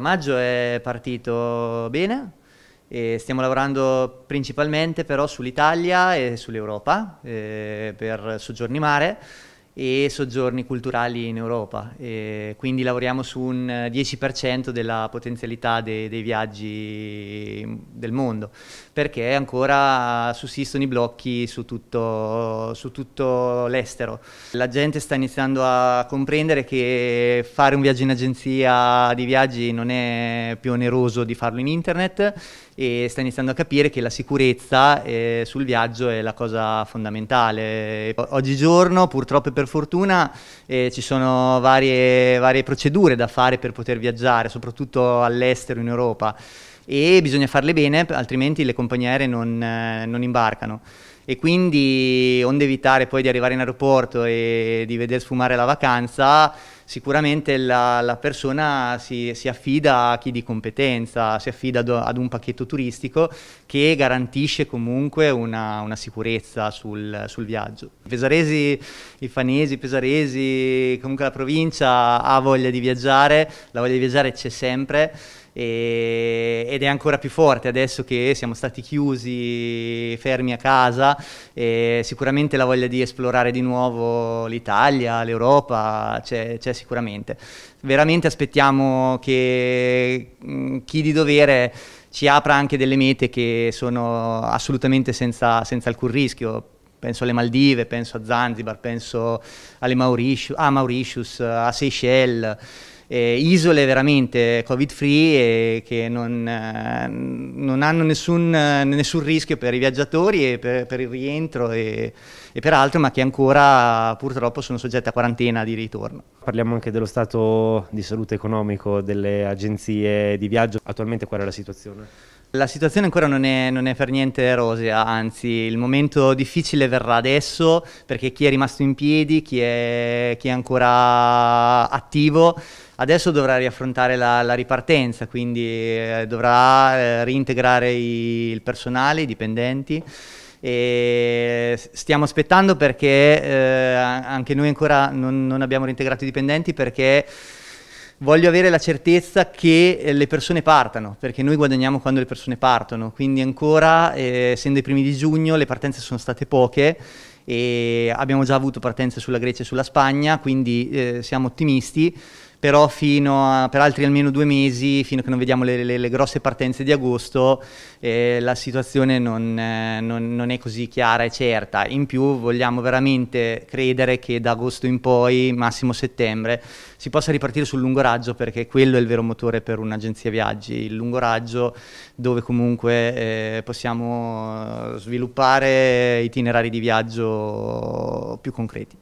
maggio è partito bene, e stiamo lavorando principalmente però sull'Italia e sull'Europa eh, per soggiorni mare e soggiorni culturali in Europa. E quindi lavoriamo su un 10% eh, della potenzialità de dei viaggi mm, del mondo, perché ancora sussistono i blocchi su tutto, su tutto l'estero. La gente sta iniziando a comprendere che fare un viaggio in agenzia di viaggi non è più oneroso di farlo in internet e sta iniziando a capire che la sicurezza eh, sul viaggio è la cosa fondamentale. Oggigiorno purtroppo per per fortuna eh, ci sono varie, varie procedure da fare per poter viaggiare, soprattutto all'estero in Europa e bisogna farle bene, altrimenti le compagnie aeree non, eh, non, imbarcano. E quindi, onde evitare poi di arrivare in aeroporto e di veder sfumare la vacanza, sicuramente la, la persona si, si, affida a chi di competenza, si affida do, ad un pacchetto turistico che garantisce comunque una, una sicurezza sul, sul, viaggio. I pesaresi, i fanesi, i pesaresi, comunque la provincia ha voglia di viaggiare, la voglia di viaggiare c'è sempre e, ed è ancora più forte adesso che siamo stati chiusi, fermi a casa, sicuramente la voglia di esplorare di nuovo l'Italia, l'Europa c'è, c'è sicuramente. Veramente aspettiamo che mh, mm, chi di dovere ci apra anche delle mete che sono assolutamente senza, senza alcun rischio. Penso alle Maldive, penso a Zanzibar, penso alle Mauritius, a, Mauritius, a Seychelles eh, isole veramente covid free e che non, eh, non hanno nessun, eh, nessun, rischio per i viaggiatori e per, per il rientro e, e, per altro, ma che ancora purtroppo sono soggette a quarantena di ritorno. Parliamo anche dello stato di salute economico delle agenzie di viaggio, attualmente qual è la situazione? La situazione ancora non è, non è, per niente rosea, anzi il momento difficile verrà adesso perché chi è rimasto in piedi, chi è, chi è ancora attivo, adesso dovrà riaffrontare la, la ripartenza, quindi eh, dovrà eh, reintegrare i, il personale, i dipendenti. E stiamo aspettando perché eh, anche noi ancora non, non abbiamo reintegrato i dipendenti perché voglio avere la certezza che eh, le persone partano, perché noi guadagniamo quando le persone partono, quindi ancora, eh, essendo i primi di giugno, le partenze sono state poche e abbiamo già avuto partenze sulla Grecia e sulla Spagna, quindi eh, siamo ottimisti però fino a, per altri almeno due mesi, fino a che non vediamo le, le, le grosse partenze di agosto, eh, la situazione non, eh, non, non, è così chiara e certa. In più vogliamo veramente credere che da agosto in poi, massimo settembre, si possa ripartire sul lungo raggio perché quello è il vero motore per un'agenzia viaggi, il lungo raggio dove comunque eh, possiamo sviluppare itinerari di viaggio più concreti.